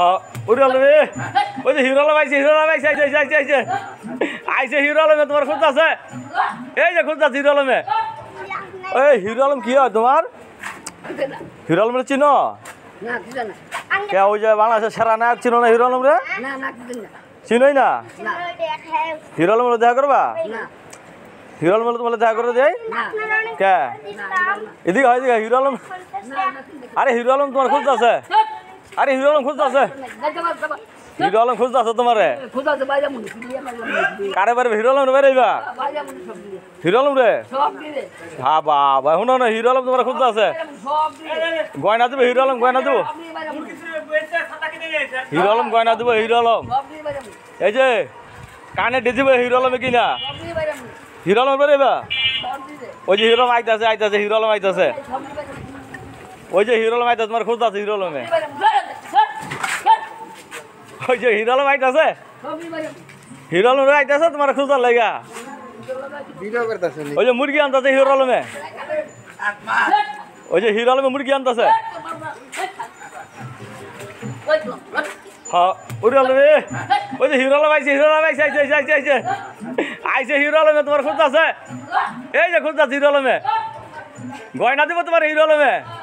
হ্যাঁ উড়াল রে ওই যে হিরোলা পাইছে হিরোলা পাইছে আইছে আইছে আইছে আইছে হিরোলমে তোমার খুঁজতে আছে এই যে খুঁজতে আছে হিরোলমে এই হিরোলম কি হয় তোমার হিরোলমের চিনো কে ওই যে বাংলাদেশের সেরা নায়ক চিনো না হিরোলম রে চিনোই না হিরোলমের দেখা করবা হিরো আলম তোমার দেখা করে দেয় কে এদিকে হয় এদিকে হিরো আলম আরে হিরো আলম তোমার খুঁজতে আছে আরে হিরো আলম আছে হিরো আলম আছে তোমারে কারে বারে হিরো আলম রে বেরাইবা হিরো আলম রে হা বাবা শুনো না হিরো আলম তোমার আছে গয়না দেবো হিরো আলম গয়না দেবো হিরো আলম গয়না দেবো হিরো আলম এই যে কানে ডেজিবে হিরো আলমে কিনা হিরো আলম বা ওই যে হিরো আইতে আছে হিরো আলম আইতাছে ওই যে হিরো আলম আইতাছে তোমার আছে হিরো আলমে ওই যে হিরালো বাইট আছে হিরালো বাইট আছে তোমার খুঁজার লাগা ওই যে মুরগি আনতেছে হিরালমে ওই যে হিরালমে মুরগি আনতেছে হ্যাঁ ওই যে হিরালো আইছে হিরালো আইছে আইছে আইছে আইছে আইছে হিরালমে তোমার খুঁজতেছে এই যে খুঁজতেছে হিরালমে গয়না দিব তোমার হিরালমে